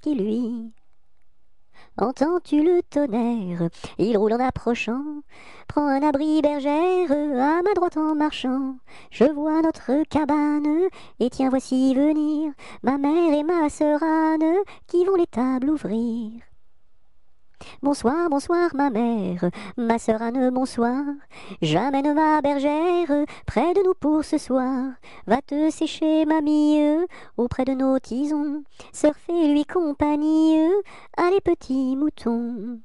qui lui. Entends-tu le tonnerre Il roule en approchant. Prends un abri bergère, à ma droite en marchant. Je vois notre cabane, et tiens, voici venir ma mère et ma sœur Anne qui vont les tables ouvrir. Bonsoir, bonsoir, ma mère, ma sœur Anne, bonsoir. J'amène ma bergère près de nous pour ce soir. Va te sécher, mamie, auprès de nos tisons. Surfez, lui compagnie, allez, petits moutons.